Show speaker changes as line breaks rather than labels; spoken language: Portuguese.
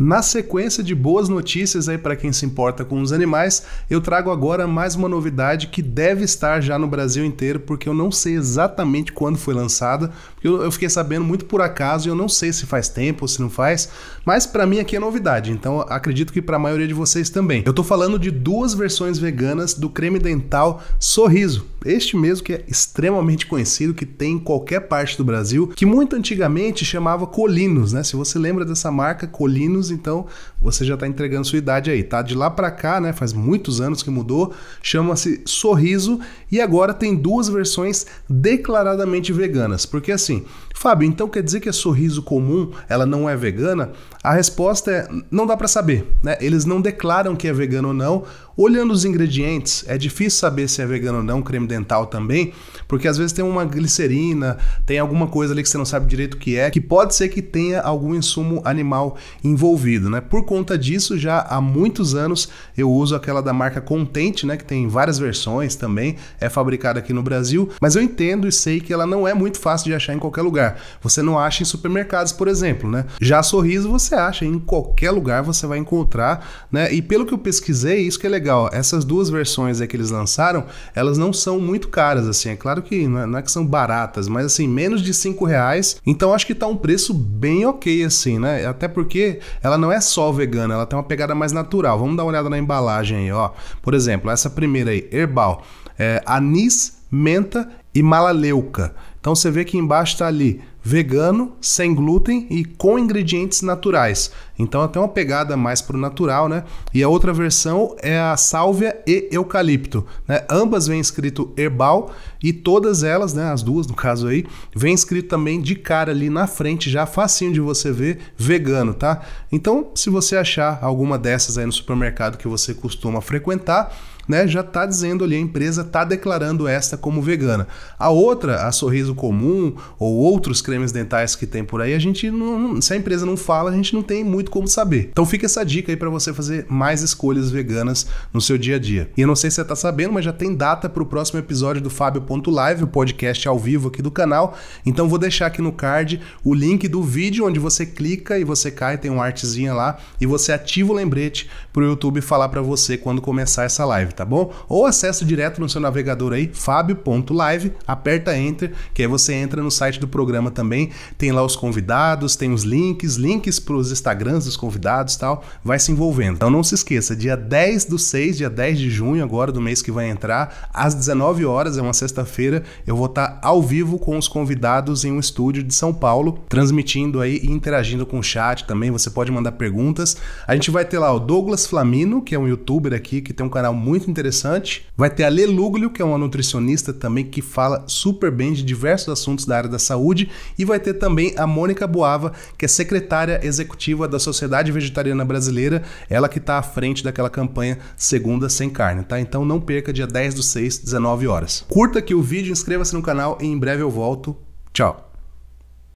Na sequência de boas notícias aí para quem se importa com os animais, eu trago agora mais uma novidade que deve estar já no Brasil inteiro, porque eu não sei exatamente quando foi lançada, porque eu fiquei sabendo muito por acaso e eu não sei se faz tempo ou se não faz, mas para mim aqui é novidade, então acredito que para a maioria de vocês também. Eu tô falando de duas versões veganas do creme dental Sorriso, este mesmo que é extremamente conhecido, que tem em qualquer parte do Brasil, que muito antigamente chamava Colinos, né? Se você lembra dessa marca Colinos anos, então você já está entregando sua idade aí, tá? De lá para cá, né? Faz muitos anos que mudou, chama-se Sorriso e agora tem duas versões declaradamente veganas. Porque assim, Fábio, então quer dizer que a é Sorriso comum ela não é vegana? A resposta é não dá para saber, né? Eles não declaram que é vegano ou não. Olhando os ingredientes, é difícil saber se é vegano ou não, creme dental também, porque às vezes tem uma glicerina, tem alguma coisa ali que você não sabe direito o que é, que pode ser que tenha algum insumo animal envolvido ouvido, né? Por conta disso, já há muitos anos eu uso aquela da marca Contente, né? Que tem várias versões também, é fabricada aqui no Brasil, mas eu entendo e sei que ela não é muito fácil de achar em qualquer lugar. Você não acha em supermercados, por exemplo, né? Já a Sorriso você acha, em qualquer lugar você vai encontrar, né? E pelo que eu pesquisei, isso que é legal, essas duas versões que eles lançaram, elas não são muito caras, assim, é claro que não é, não é que são baratas, mas assim, menos de 5 reais, então acho que tá um preço bem ok, assim, né? Até porque ela não é só vegana, ela tem uma pegada mais natural. Vamos dar uma olhada na embalagem aí, ó. Por exemplo, essa primeira aí, herbal, é, anis, menta e malaleuca. Então você vê que embaixo está ali vegano, sem glúten e com ingredientes naturais. Então é até uma pegada mais pro natural, né? E a outra versão é a sálvia e eucalipto, né? Ambas vem escrito herbal e todas elas, né, as duas no caso aí, vem escrito também de cara ali na frente, já facinho de você ver, vegano, tá? Então, se você achar alguma dessas aí no supermercado que você costuma frequentar, né, já tá dizendo ali a empresa tá declarando esta como vegana. A outra, a Sorriso comum ou outros cremes dentais que tem por aí, a gente não, se a empresa não fala, a gente não tem muito como saber. Então fica essa dica aí para você fazer mais escolhas veganas no seu dia a dia. E eu não sei se você tá sabendo, mas já tem data para o próximo episódio do Fábio.live, o podcast ao vivo aqui do canal. Então vou deixar aqui no card o link do vídeo onde você clica e você cai, tem um artezinha lá e você ativa o lembrete para o YouTube falar para você quando começar essa live, tá bom? Ou acesso direto no seu navegador aí, fábio.live, aperta enter, que que aí você entra no site do programa também, tem lá os convidados, tem os links, links para os Instagrams dos convidados tal, vai se envolvendo. Então não se esqueça, dia 10 do 6, dia 10 de junho, agora do mês que vai entrar, às 19 horas, é uma sexta-feira, eu vou estar tá ao vivo com os convidados em um estúdio de São Paulo, transmitindo aí e interagindo com o chat também. Você pode mandar perguntas. A gente vai ter lá o Douglas Flamino, que é um youtuber aqui, que tem um canal muito interessante. Vai ter a Leluglio, que é uma nutricionista também que fala super bem de diversos diversos assuntos da área da saúde e vai ter também a Mônica Boava, que é secretária executiva da Sociedade Vegetariana Brasileira, ela que está à frente daquela campanha Segunda Sem Carne, tá? Então não perca dia 10 do 6, 19 horas. Curta aqui o vídeo, inscreva-se no canal e em breve eu volto. Tchau!